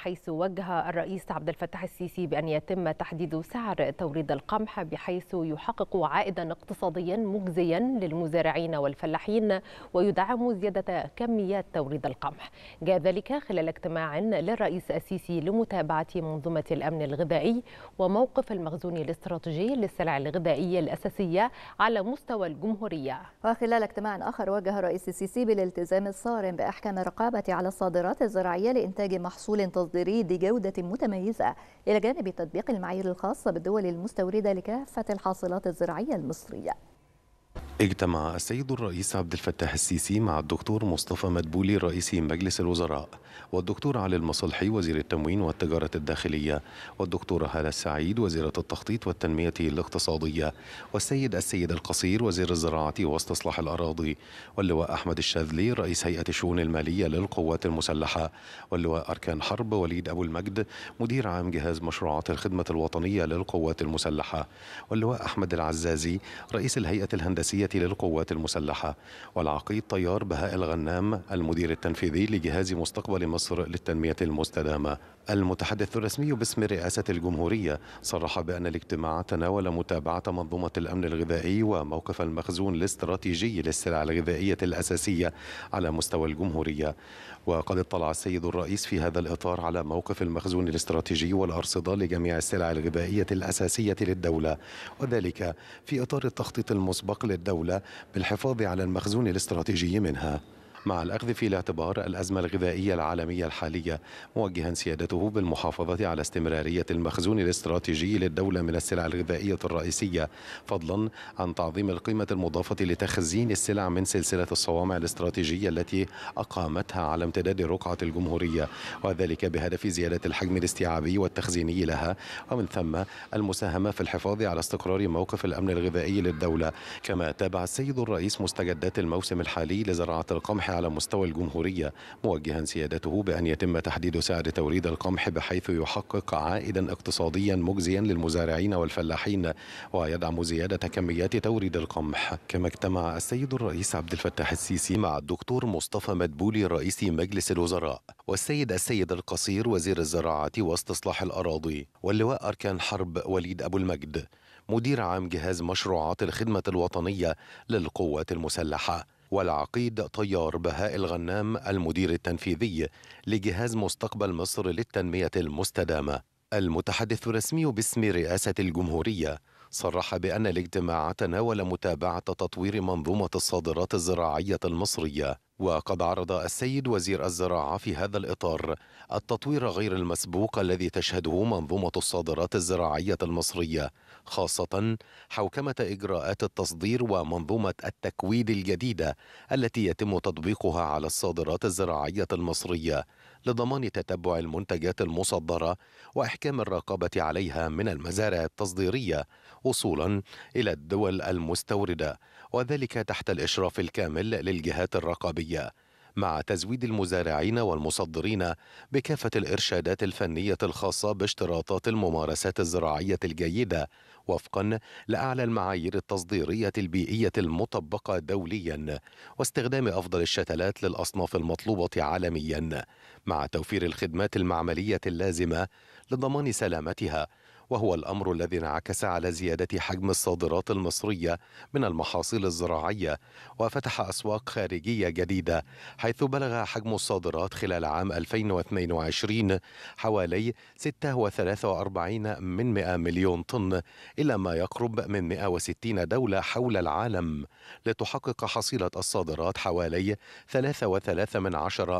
حيث وجه الرئيس عبد الفتاح السيسي بأن يتم تحديد سعر توريد القمح بحيث يحقق عائدا اقتصاديا مجزيا للمزارعين والفلاحين ويدعم زيادة كميات توريد القمح جاء ذلك خلال اجتماع للرئيس السيسي لمتابعة منظومة الأمن الغذائي وموقف المخزون الاستراتيجي للسلع الغذائية الأساسية على مستوى الجمهورية وخلال اجتماع آخر وجه الرئيس السيسي بالالتزام الصارم بأحكام الرقابة على الصادرات الزراعية لإنتاج محصول المصدري جودة متميزة إلى جانب تطبيق المعايير الخاصة بالدول المستوردة لكافة الحاصلات الزراعية المصرية اجتمع السيد الرئيس عبد الفتاح السيسي مع الدكتور مصطفى مدبولي رئيس مجلس الوزراء والدكتور علي المصلحي وزير التموين والتجارة الداخلية والدكتورة هالة السعيد وزيرة التخطيط والتنمية الاقتصادية والسيد السيد القصير وزير الزراعة واستصلاح الأراضي واللواء أحمد الشاذلي رئيس هيئة الشؤون المالية للقوات المسلحة واللواء أركان حرب وليد أبو المجد مدير عام جهاز مشروعات الخدمة الوطنية للقوات المسلحة واللواء أحمد العزازي رئيس الهيئة الهندسية للقوات المسلحة والعقيد طيار بهاء الغنام المدير التنفيذي لجهاز مستقبل مصر للتنمية المستدامة المتحدث الرسمي باسم رئاسة الجمهورية صرح بأن الاجتماع تناول متابعة منظومة الأمن الغذائي وموقف المخزون الاستراتيجي للسلع الغذائية الأساسية على مستوى الجمهورية وقد اطلع السيد الرئيس في هذا الإطار على موقف المخزون الاستراتيجي والأرصدة لجميع السلع الغذائية الأساسية للدولة وذلك في إطار التخطيط المسبق للدولة الدولة بالحفاظ على المخزون الاستراتيجي منها مع الأخذ في الاعتبار الأزمة الغذائية العالمية الحالية موجها سيادته بالمحافظة على استمرارية المخزون الاستراتيجي للدولة من السلع الغذائية الرئيسية فضلا عن تعظيم القيمة المضافة لتخزين السلع من سلسلة الصوامع الاستراتيجية التي أقامتها على امتداد رقعة الجمهورية وذلك بهدف زيادة الحجم الاستيعابي والتخزيني لها ومن ثم المساهمة في الحفاظ على استقرار موقف الأمن الغذائي للدولة كما تابع السيد الرئيس مستجدات الموسم الحالي لزراعة القمح على مستوى الجمهورية موجها سيادته بأن يتم تحديد سعر توريد القمح بحيث يحقق عائدا اقتصاديا مجزيا للمزارعين والفلاحين ويدعم زيادة كميات توريد القمح كما اجتمع السيد الرئيس عبد الفتاح السيسي مع الدكتور مصطفى مدبولي رئيس مجلس الوزراء والسيد السيد القصير وزير الزراعة واستصلاح الأراضي واللواء أركان حرب وليد أبو المجد مدير عام جهاز مشروعات الخدمة الوطنية للقوات المسلحة والعقيد طيار بهاء الغنام المدير التنفيذي لجهاز مستقبل مصر للتنمية المستدامة المتحدث الرسمي باسم رئاسة الجمهورية صرح بأن الاجتماع تناول متابعة تطوير منظومة الصادرات الزراعية المصرية وقد عرض السيد وزير الزراعة في هذا الإطار التطوير غير المسبوق الذي تشهده منظومة الصادرات الزراعية المصرية خاصة حوكمة إجراءات التصدير ومنظومة التكويد الجديدة التي يتم تطبيقها على الصادرات الزراعية المصرية لضمان تتبع المنتجات المصدره واحكام الرقابه عليها من المزارع التصديريه وصولا الى الدول المستورده وذلك تحت الاشراف الكامل للجهات الرقابيه مع تزويد المزارعين والمصدرين بكافة الإرشادات الفنية الخاصة باشتراطات الممارسات الزراعية الجيدة وفقا لأعلى المعايير التصديرية البيئية المطبقة دوليا واستخدام أفضل الشتلات للأصناف المطلوبة عالميا مع توفير الخدمات المعملية اللازمة لضمان سلامتها وهو الأمر الذي انعكس على زيادة حجم الصادرات المصرية من المحاصيل الزراعية وفتح أسواق خارجية جديدة حيث بلغ حجم الصادرات خلال عام 2022 حوالي 46 من 100 مليون طن إلى ما يقرب من 160 دولة حول العالم لتحقق حصيلة الصادرات حوالي 3.3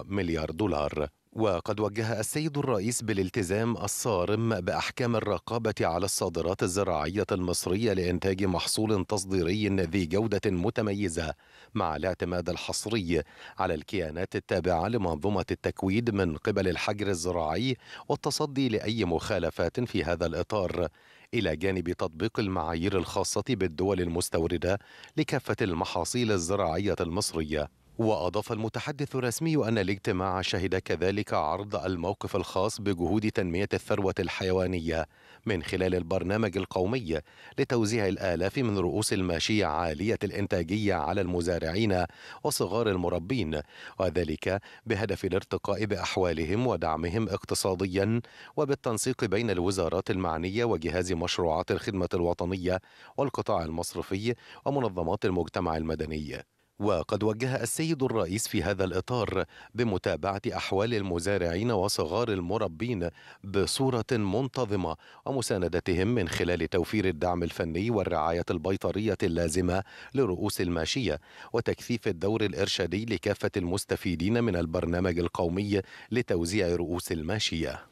مليار دولار وقد وجه السيد الرئيس بالالتزام الصارم باحكام الرقابه على الصادرات الزراعيه المصريه لانتاج محصول تصديري ذي جوده متميزه مع الاعتماد الحصري على الكيانات التابعه لمنظومه التكويد من قبل الحجر الزراعي والتصدي لاي مخالفات في هذا الاطار الى جانب تطبيق المعايير الخاصه بالدول المستورده لكافه المحاصيل الزراعيه المصريه وأضاف المتحدث الرسمي أن الاجتماع شهد كذلك عرض الموقف الخاص بجهود تنمية الثروة الحيوانية من خلال البرنامج القومي لتوزيع الآلاف من رؤوس الماشية عالية الإنتاجية على المزارعين وصغار المربين وذلك بهدف الارتقاء بأحوالهم ودعمهم اقتصاديا وبالتنسيق بين الوزارات المعنية وجهاز مشروعات الخدمة الوطنية والقطاع المصرفي ومنظمات المجتمع المدني وقد وجه السيد الرئيس في هذا الإطار بمتابعة أحوال المزارعين وصغار المربين بصورة منتظمة ومساندتهم من خلال توفير الدعم الفني والرعاية البيطرية اللازمة لرؤوس الماشية وتكثيف الدور الإرشادي لكافة المستفيدين من البرنامج القومي لتوزيع رؤوس الماشية